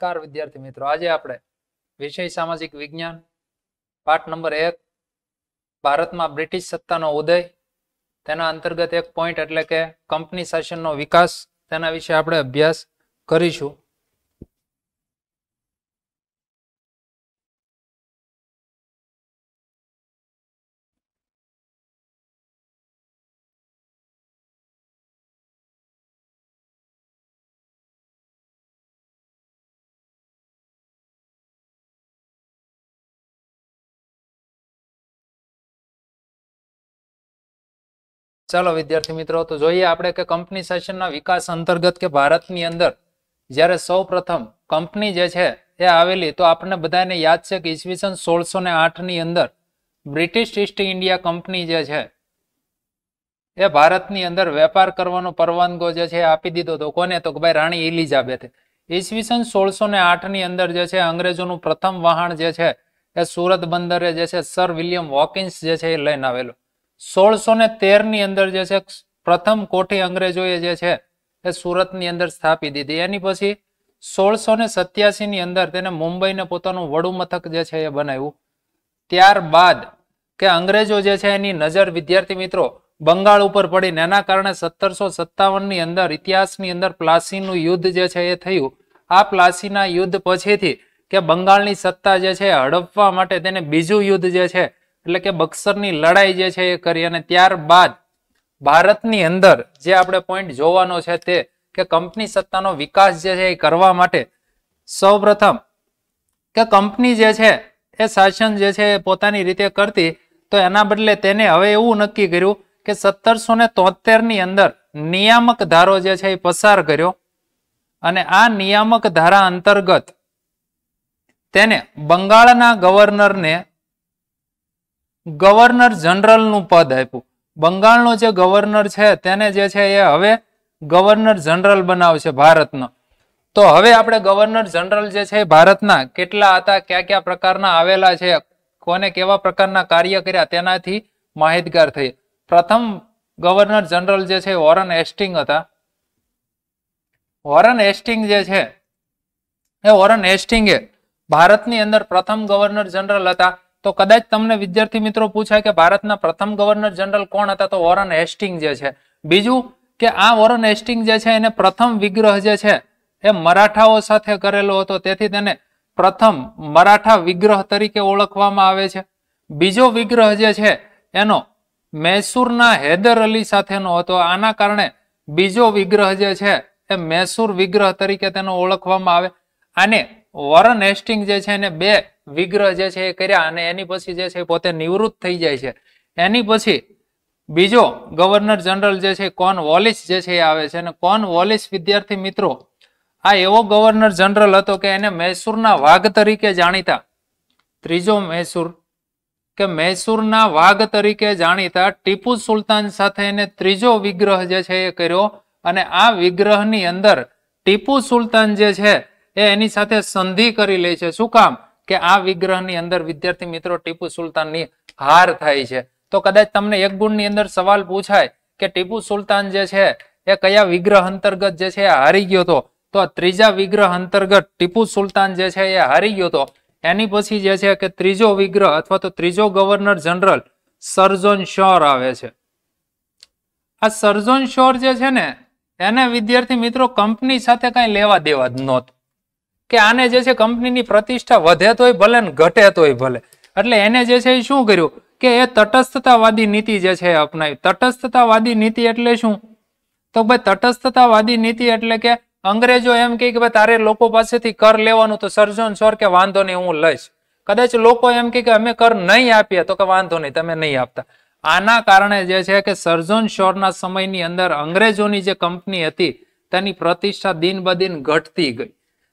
નમસ્કાર વિદ્યાર્થી મિત્રો આજે આપણે વિષય સામાજિક વિજ્ઞાન પાઠ નંબર એક ભારતમાં બ્રિટિશ સત્તાનો ઉદય તેના અંતર્ગત એક પોઈન્ટ એટલે કે કંપની શાસનનો વિકાસ તેના વિશે આપણે અભ્યાસ કરીશું ચાલો વિદ્યાર્થી મિત્રો તો જોઈએ આપણે કે કંપની સેશનના વિકાસ અંતર્ગત કે ભારતની અંદર જ્યારે સૌ કંપની જે છે એ આવેલી તો આપણને બધાને યાદ છે કે ઈસવીસન સોળસો ને આઠની અંદર બ્રિટિશ ઈસ્ટ ઇન્ડિયા કંપની જે છે એ ભારતની અંદર વેપાર કરવાનો પરવાનગો જે છે આપી દીધો હતો કોને તો ભાઈ રાણી ઇલિઝાબેથે ઈસવીસન સોળસો ને આઠની અંદર જે છે અંગ્રેજોનું પ્રથમ વહાણ જે છે એ સુરત બંદરે જે છે સર વિલિયમ વોકિન્સ જે છે એ લઈને આવેલું સોળસો ને તેરની અંદર જે છે પ્રથમ કોઠી અંગ્રેજોએ જે છે એ સુરતની અંદર સ્થાપી દીધી એની પછી સોળસો ને સત્યાસીની અંદર તેને મુંબઈને પોતાનું વડુ મથક જે છે એ બનાવ્યું ત્યારબાદ કે અંગ્રેજો જે છે એની નજર વિદ્યાર્થી મિત્રો બંગાળ ઉપર પડી ને એના કારણે સત્તરસો સત્તાવનની અંદર ઇતિહાસની અંદર પ્લાસીનું યુદ્ધ જે છે એ થયું આ પ્લાસીના યુદ્ધ પછીથી કે બંગાળની સત્તા જે છે હડપવા માટે તેને બીજું યુદ્ધ જે છે એટલે કે બક્સરની લડાઈ જે છે એ કરી અને ત્યારબાદ ભારતની અંદર જે આપણે પોઈન્ટ જોવાનો છે તે કે કંપની સત્તાનો વિકાસ જે છે એ કરવા માટે સૌપ્રથમ કે કંપની જે છે એ શાસન જે છે પોતાની રીતે કરતી તો એના બદલે તેને હવે એવું નક્કી કર્યું કે સત્તરસો ને તોતેરની અંદર નિયામક ધારો જે છે એ પસાર કર્યો અને આ નિયામક ધારા અંતર્ગત તેને બંગાળના ગવર્નરને ગવર્નર જનરલનું પદ આપ્યું બંગાળનો જે ગવર્નર છે તેને જે છે એ હવે ગવર્નર જનરલ બનાવશે ભારતનો તો હવે આપણે ગવર્નર જનરલ જે છે ભારતના કેટલા હતા કયા કયા પ્રકારના આવેલા છે કોને કેવા પ્રકારના કાર્ય કર્યા તેનાથી માહિતગાર થઈ પ્રથમ ગવર્નર જનરલ જે છે વોરન એસ્ટિંગ હતા વોરન એસ્ટિંગ જે છે એ વોરન એસ્ટિંગે ભારતની અંદર પ્રથમ ગવર્નર જનરલ હતા તો કદાચ તમને વિદ્યાર્થી મિત્રો પૂછાય કે ભારતના પ્રથમ ગવર્નર જનરલ કોણ હતા તો વોરન હેસ્ટિંગ જે છે બીજું કે આ વોરન હેસ્ટિંગ જે છે એને પ્રથમ વિગ્રહ જે છે એ મરાઠાઓ સાથે કરેલો હતો તેથી તેને પ્રથમ મરાઠા વિગ્રહ તરીકે ઓળખવામાં આવે છે બીજો વિગ્રહ જે છે એનો મૈસૂરના હૈદર અલી સાથેનો હતો આના કારણે બીજો વિગ્રહ જે છે એ મૈસૂર વિગ્રહ તરીકે તેનો ઓળખવામાં આવે આને વોરન હેસ્ટિંગ જે છે એને બે વિગ્રહ જે છે એ કર્યા અને એની પછી જે છે પોતે નિવૃત્ત થઈ જાય છે એની પછી બીજો ગવર્નર જનરલ જે છે કોન વોલિસ જે છે એ આવે છે અને કોન વોલિસ વિદ્યાર્થી મિત્રો આ એવો ગવર્નર જનરલ હતો કે એને મૈસૂરના વાઘ તરીકે જાણીતા ત્રીજો મૈસૂર કે મૈસૂરના વાઘ તરીકે જાણીતા ટીપુ સુલતાન સાથે એને ત્રીજો વિગ્રહ જે છે એ કર્યો અને આ વિગ્રહની અંદર ટીપુ સુલતાન જે છે એ એની સાથે સંધિ કરી લે છે શું કામ કે આ વિગ્રહની અંદર વિદ્યાર્થી મિત્રો ટીપુ સુલતાનની હાર થાય છે તો કદાચ તમને એક ગુણની અંદર સવાલ પૂછાય કે ટીપુ સુલતાન જે છે એ કયા વિગ્રહ અંતર્ગત જે છે હારી ગયો હતો તો ત્રીજા વિગ્રહ અંતર્ગત ટીપુ સુલતાન જે છે એ હારી ગયો હતો એની પછી જે છે કે ત્રીજો વિગ્રહ અથવા તો ત્રીજો ગવર્નર જનરલ સરજોન શોર આવે છે આ સરજોન શોર જે છે ને એને વિદ્યાર્થી મિત્રો કંપની સાથે કઈ લેવા દેવા જ નહોતું કે આને જે છે કંપનીની પ્રતિષ્ઠા વધે તોય ભલે ને ઘટે તોય ભલે એટલે એને જે છે એ શું કર્યું કે એ તટસ્થતાવાદી નીતિ જે છે અપનાવી તટસ્થતાવાદી નીતિ એટલે શું તો ભાઈ તટસ્થતાવાદી નીતિ એટલે કે અંગ્રેજો એમ કે ભાઈ તારે લોકો પાસેથી કર લેવાનું તો સર્જન સોર કે વાંધો નહીં હું લઈશ કદાચ લોકો એમ કે અમે કર નહીં આપીએ તો કે વાંધો નહીં તમે નહીં આપતા આના કારણે જે છે કે સર્જન શોરના સમયની અંદર અંગ્રેજોની જે કંપની હતી તેની પ્રતિષ્ઠા દિન બ દિન ઘટતી ગઈ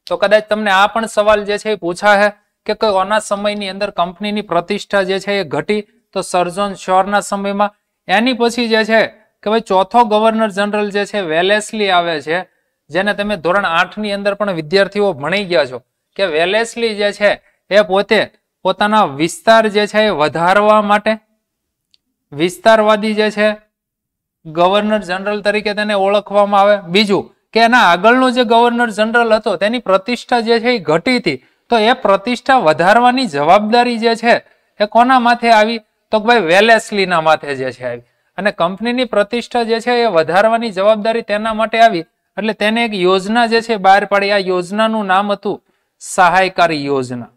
તો કદાચ તમને આ પણ સવાલ જે છે એ પૂછાશે કે કોઈ ઓના સમયની અંદર કંપનીની પ્રતિષ્ઠા જે છે એ ઘટી તો સર્જન શ્યોરના સમયમાં એની પછી જે છે કે ભાઈ ચોથો ગવર્નર જનરલ જે છે વેલેસલી આવે છે જેને તમે ધોરણ આઠની અંદર પણ વિદ્યાર્થીઓ ભણી ગયા છો કે વેલેસલી જે છે એ પોતે પોતાના વિસ્તાર જે છે એ વધારવા માટે વિસ્તારવાદી જે છે ગવર્નર જનરલ તરીકે તેને ઓળખવામાં આવે બીજું કે એના આગળનો જે ગવર્નર જનરલ હતો તેની પ્રતિષ્ઠા જે છે એ ઘટી હતી તો એ પ્રતિષ્ઠા વધારવાની જવાબદારી જે છે એ કોના માથે આવી તો ભાઈ વેલેસલીના માથે જે છે આવી અને કંપનીની પ્રતિષ્ઠા જે છે એ વધારવાની જવાબદારી તેના માટે આવી એટલે તેને એક યોજના જે છે બહાર પાડી આ યોજનાનું નામ હતું સહાયકારી યોજના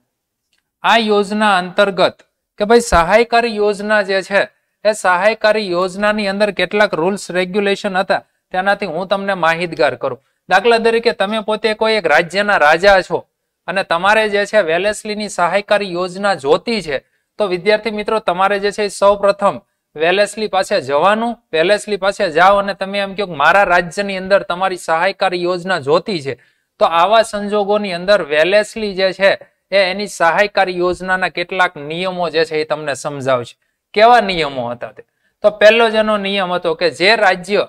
આ યોજના અંતર્ગત કે ભાઈ સહાયકારી યોજના જે છે એ સહાયકારી યોજનાની અંદર કેટલાક રૂલ્સ રેગ્યુલેશન હતા તેનાથી હું તમને માહિતગાર કરું દાખલા તરીકે તમે પોતે કોઈ એક રાજ્યના રાજા છો અને તમારે જે છે વેલેસલીની સહાયકારી યોજના જોતી છે તો વિદ્યાર્થી મિત્રો તમારે જે છે સૌ પ્રથમ વેલેસલી પાસે જવાનું વેલેસલી પાસે જાઓ અને તમે એમ કહો મારા રાજ્યની અંદર તમારી સહાયકારી યોજના જોતી છે તો આવા સંજોગોની અંદર વેલેસલી જે છે એ એની સહાયકારી યોજનાના કેટલાક નિયમો જે છે એ તમને સમજાવશે કેવા નિયમો હતા તે તો પહેલો જેનો નિયમ હતો કે જે રાજ્ય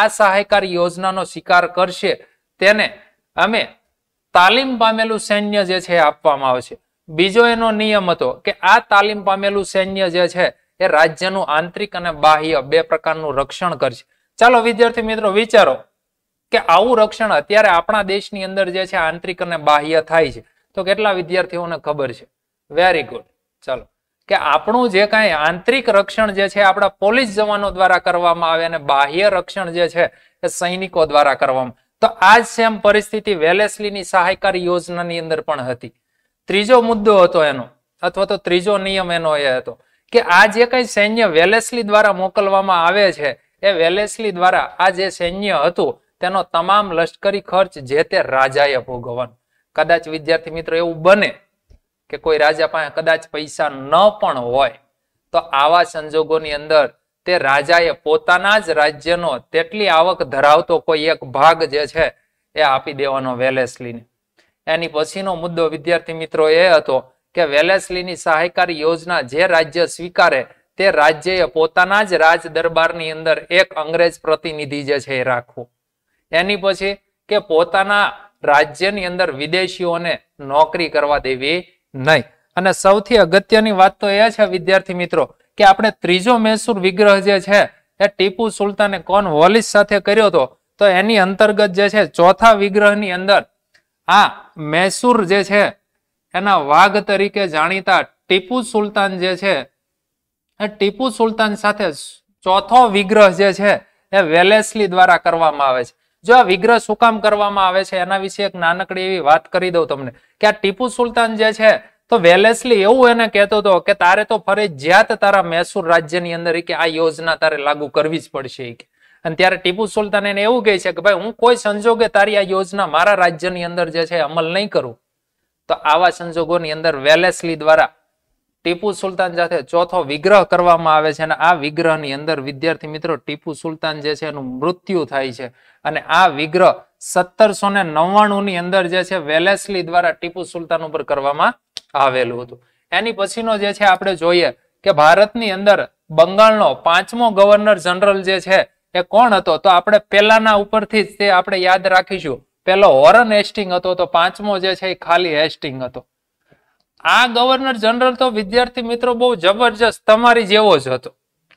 આ સહાયકારી યોજનાનો સ્વીકાર કરશે તેને અમે તાલીમ પામેલું સૈન્ય જે છે આપવામાં આવશે બીજો એનો નિયમ હતો કે આ તાલીમ પામેલું સૈન્ય જે છે એ રાજ્યનું આંતરિક અને બાહ્ય બે પ્રકારનું રક્ષણ કરશે ચાલો વિદ્યાર્થી મિત્રો વિચારો કે આવું રક્ષણ અત્યારે આપણા દેશની અંદર જે છે આંતરિક અને બાહ્ય થાય છે તો કેટલા વિદ્યાર્થીઓને ખબર છે વેરી ગુડ ચાલો કે આપણું જે કાંઈ આંતરિક રક્ષણ જે છે આપણા પોલીસ જવાનો દ્વારા કરવામાં આવે અને બાહ્ય રક્ષણ જે છે એ સૈનિકો દ્વારા કરવામાં તો આ જ સેમ પરિસ્થિતિ વેલેસલીની સહાયકારી યોજનાની અંદર પણ હતી ત્રીજો મુદ્દો હતો એનો અથવા તો ત્રીજો નિયમ એનો એ હતો કે આ જે કઈ સૈન્ય વેલેસલી દ્વારા મોકલવામાં આવે છે એ વેલેસલી દ્વારા આ જે સૈન્ય હતું તેનો તમામ લશ્કરી ખર્ચ જે તે રાજાએ ભોગવવાનો કદાચ વિદ્યાર્થી મિત્રો એવું બને કે કોઈ રાજા પાસે કદાચ પૈસા ન પણ હોય તો આવા સંજોગોની અંદર તે રાજાએ પોતાના જ રાજ્યનો તેટલી આવક ધરાવતો કોઈ એક ભાગ જે છે એ આપી દેવાનો વેલેસલીને એની પછીનો મુદ્દો વિદ્યાર્થી મિત્રો એ હતો કે વેલેસલીની સહાયકારી યોજના જે રાજ્ય સ્વીકારે તે રાજ્યએ પોતાના જ રાજ દરબારની અંદર એક અંગ્રેજ પ્રતિનિધિ જે છે એ રાખવું એની પછી કે પોતાના રાજ્યની અંદર વિદેશીઓને નોકરી કરવા દેવી નહીં અને સૌથી અગત્યની વાત તો એ છે વિદ્યાર્થી મિત્રો કે આપણે ત્રીજો મૈસૂર વિગ્રહ જે છે એ ટીપુ સુલતાને કોન વોલિસ સાથે કર્યો હતો તો એની અંતર્ગત જે છે ચોથા વિગ્રહની અંદર આ મૈસૂર જે છે એના વાઘ તરીકે જાણીતા ટીપુ સુલતાન જે છે એ ટીપુ સુલતાન સાથે ચોથો વિગ્રહ જે છે એ વેલેસલી દ્વારા કરવામાં આવે છે જો આ વિગ્રહ શું કામ કરવામાં આવે છે એના વિશે એક નાનકડી એવી વાત કરી દઉં તમને કે આ ટીપુ સુલતાન જે છે તો વેલેસલી એવું એને કહેતો હતો કે તારે તો ફરજિયાત તારા મૈસુર રાજ્યની અંદર કે આ યોજના તારે લાગુ કરવી જ પડશે કે અને ત્યારે ટીપુ સુલતાન એને એવું કહે છે કે ભાઈ હું કોઈ સંજોગે તારી આ યોજના મારા રાજ્યની અંદર જે છે અમલ નહીં કરું તો આવા સંજોગોની અંદર વેલેસલી દ્વારા ટીપુ સુલતાન સાથે ચોથો વિગ્રહ કરવામાં આવે છે અને આ વિગ્રહની અંદર વિદ્યાર્થી મિત્રો ટીપુ સુલતાન જે છે એનું મૃત્યુ થાય છે અને આ વિગ્રહ સત્તરસો ને ની અંદર જે છે વેલેસલી દ્વારા ટીપુ સુલતાન ઉપર કરવામાં આવેલું હતું એની પછીનો જે છે આપણે જોઈએ કે ભારતની અંદર બંગાળનો પાંચમો ગવર્નર જનરલ જે છે એ કોણ હતો તો આપણે પેલાના ઉપરથી જ તે આપણે યાદ રાખીશું પેલો હોરન હેસ્ટિંગ હતો તો પાંચમો જે છે એ ખાલી હેસ્ટિંગ હતો આ ગવર્નર જનરલ તો વિદ્યાર્થી મિત્રો બહુ જબરજસ્ત તમારી જેવો જ હતો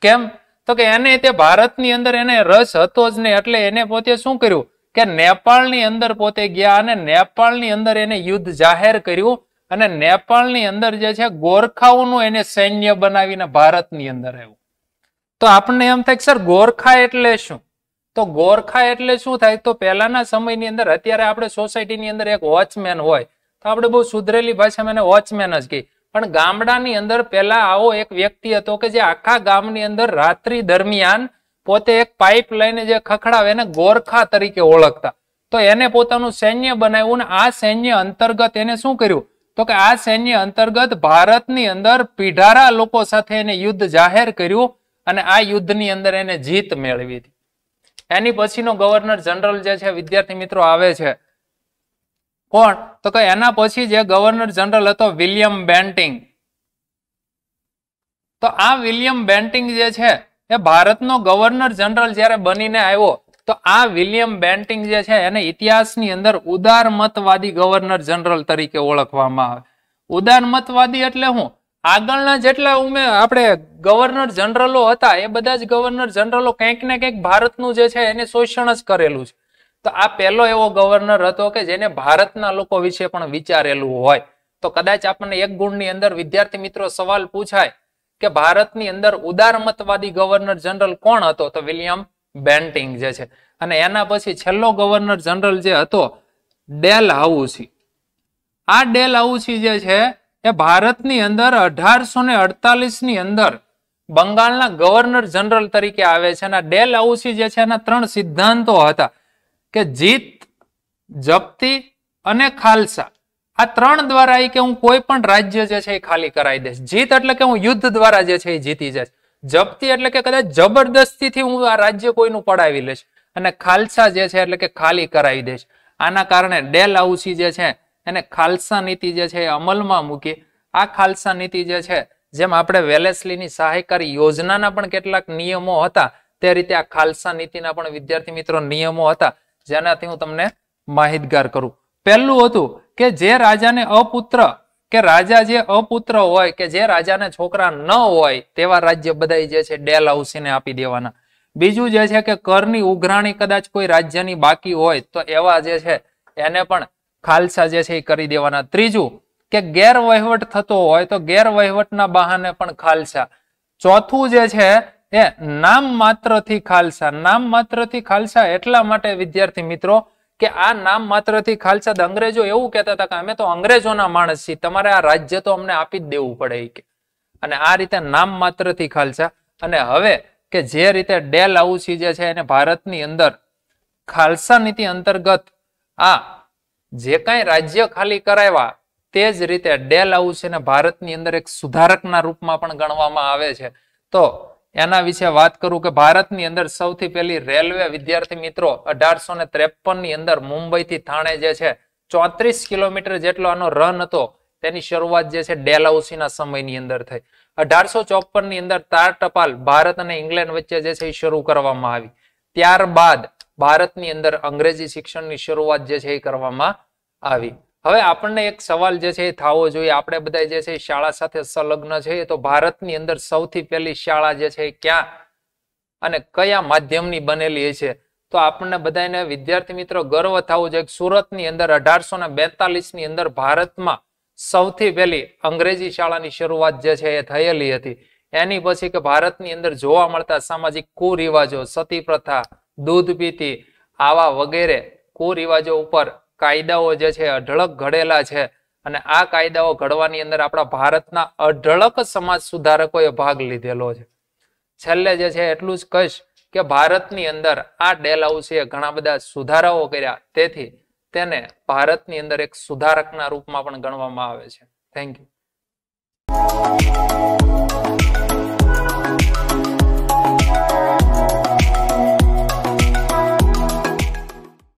કેમ તો કે એને તે ભારતની અંદર એને રસ હતો જ નહીં એટલે એને પોતે શું કર્યું કે નેપાળની અંદર પોતે ગયા અને નેપાળની અંદર એને યુદ્ધ જાહેર કર્યું અને નેપાળની અંદર જે છે ગોરખાઓનું એને સૈન્ય બનાવીને ભારતની અંદર આવ્યું તો આપણને એમ થાય કે સર ગોરખા એટલે શું તો ગોરખા એટલે શું થાય તો પહેલાના સમયની અંદર અત્યારે આપણે સોસાયટીની અંદર એક વોચમેન હોય તો આપણે બહુ સુધરેલી ભાષામાં એને વોચમેન જ કહી પણ ગામડાની અંદર પેલા આવો એક વ્યક્તિ હતો કે જે આખા ગામની અંદર રાત્રિ દરમિયાન પોતે એક પાઇપ લઈને જે ખખડાવે એને ગોરખા તરીકે ઓળખતા તો એને પોતાનું સૈન્ય બનાવ્યું ને આ સૈન્ય અંતર્ગત એને શું કર્યું તો કે આ સૈન્ય અંતર્ગત ભારતની અંદર પીઢારા લોકો સાથે એને યુદ્ધ જાહેર કર્યું અને આ યુદ્ધની અંદર એને જીત મેળવી હતી એની પછીનો ગવર્નર જનરલ જે છે વિદ્યાર્થી મિત્રો આવે છે કોણ તો કે એના પછી જે ગવર્નર જનરલ હતો વિલિયમ બેન્ટિંગ તો આ વિલિયમ બેન્ટિંગ જે છે એ ભારતનો ગવર્નર જનરલ જ્યારે બનીને આવ્યો તો આ વિલિયમ બેન્ટિંગ જે છે એને ઇતિહાસની અંદર ઉદારમતવાદી ગવર્નર જનરલ તરીકે ઓળખવામાં આવે ઉદારમતવાદી એટલે હું આગળના જેટલા ઉમે આપણે ગવર્નર જનરલો હતા એ બધા જ ગવર્નર જનરલો કંઈક ને કંઈક ભારતનું જે છે એને શોષણ જ કરેલું છે તો આ પહેલો એવો ગવર્નર હતો કે જેને ભારતના લોકો વિશે પણ વિચારેલું હોય તો કદાચ આપણને એક ગુણની અંદર વિદ્યાર્થી મિત્રો સવાલ પૂછાય કે ભારતની અંદર ઉદારમતવાદી ગવર્નર જનરલ કોણ હતો તો વિલિયમ બેન્ટિંગ જે છે અને એના પછી છેલ્લો ગવર્નર જનરલ જે હતો ડેલ હાઉસી આ ડેલ હાઉસી જે છે એ ભારતની અંદર અઢારસો ને અડતાલીસની અંદર બંગાળના ગવર્નર જનરલ તરીકે આવે છે અને ડેલ હાઉસી જે છે એના ત્રણ સિદ્ધાંતો હતા કે જીત જપ્તી અને ખાલસા આ ત્રણ દ્વારા એ કે હું કોઈ પણ રાજ્ય જે છે એ ખાલી કરાવી દઈશ જીત એટલે કે હું યુદ્ધ દ્વારા જે છે એ જીતી જઈશ જપતી એટલે કે કદાચ જબરદસ્તીથી હું આ રાજ્ય કોઈનું પડાવી લઈશ અને ખાલસા જે છે એટલે કે ખાલી કરાવી દઈશ આના કારણે ડેલ હાઉસી જે છે એને ખાલસા નીતિ જે છે એ અમલમાં મૂકી આ ખાલસા નીતિ જે છે જેમ આપણે વેલેસલીની સહાયકારી યોજનાના પણ કેટલાક નિયમો હતા તે રીતે આ ખાલસા નીતિના પણ વિદ્યાર્થી મિત્રો નિયમો હતા જેનાથી હું તમને માહિતગાર કરું પહેલું હતું કે જે રાજાને અપુત્ર કે રાજા જે અપુત્ર હોય કે જે રાજાને છોકરા ન હોય તેવા રાજ્ય બધા જે છે ડેલ હાઉસીને આપી દેવાના બીજું જે છે કે કરની ઉઘરાણી કદાચ કોઈ રાજ્યની બાકી હોય તો એવા જે છે એને પણ ખાલસા જે છે એ કરી દેવાના ત્રીજું કે ગેરવહીવટ થતો હોય તો ગેરવહીવટના બહાને પણ ખાલસા ચોથું જે છે એ નામ માત્ર થી ખાલસા નામ માત્ર થી ખાલસા એટલા માટે વિદ્યાર્થી મિત્રો કે આ નામ માત્ર થી ખાલસા અંગ્રેજો એવું કેતા હતા કે અમે તો અંગ્રેજોના માણસ છીએ તમારે આ રાજ્ય તો અમને આપી જ દેવું પડે કે અને આ રીતે નામ માત્ર થી ખાલસા અને હવે કે જે રીતે ડેલ આઉસી જે છે એને ભારતની અંદર ખાલસા નીતિ અંતર્ગત આ જે કાંઈ રાજ્ય ખાલી કરાવ્યા તે જ રીતે ડેલ આઉસીને ભારતની અંદર એક સુધારકના રૂપમાં પણ ગણવામાં આવે છે તો એના વિશે વાત કરું કે ભારતની અંદર સૌથી પહેલી રેલવે વિદ્યાર્થી મિત્રો અઢારસો ને ત્રેપનની અંદર મુંબઈથી થાણે જે છે ચોત્રીસ કિલોમીટર જેટલો આનો રન હતો તેની શરૂઆત જે છે ડેલાઉસીના સમયની અંદર થઈ અઢારસો ચોપનની અંદર તાર ટપાલ ભારત અને ઇંગ્લેન્ડ વચ્ચે જે છે એ શરૂ કરવામાં આવી ત્યારબાદ ભારતની અંદર અંગ્રેજી શિક્ષણની શરૂઆત જે છે એ કરવામાં આવી હવે આપણને એક સવાલ જે છે એ થવો જોઈએ આપણે બધા જે છે શાળા સાથે સંલગ્ન છે તો ભારતની અંદર સૌથી પહેલી શાળા જે છે ક્યાં અને કયા માધ્યમની બનેલી છે તો આપણને બધાને વિદ્યાર્થી મિત્રો ગર્વ થવો જોઈએ સુરતની અંદર અઢારસો ની અંદર ભારતમાં સૌથી પહેલી અંગ્રેજી શાળાની શરૂઆત જે છે એ થયેલી હતી એની પછી કે ભારતની અંદર જોવા મળતા સામાજિક કુરિવાજો સતી પ્રથા દૂધ પીતી આવા વગેરે કુરિવાજો ઉપર કાયદાઓ જે છે અઢળક ઘડેલા છે અને આ કાયદાઓ ઘડવાની અંદર આપણા ભારતના અઢળક સમાજ સુધારકોએ ભાગ લીધેલો છે છેલ્લે જે છે એટલું જ કહીશ કે ભારતની અંદર આ ડેલ હાઉસીએ ઘણા બધા સુધારાઓ કર્યા તેથી તેને ભારતની અંદર એક સુધારકના રૂપમાં પણ ગણવામાં આવે છે થેન્ક યુ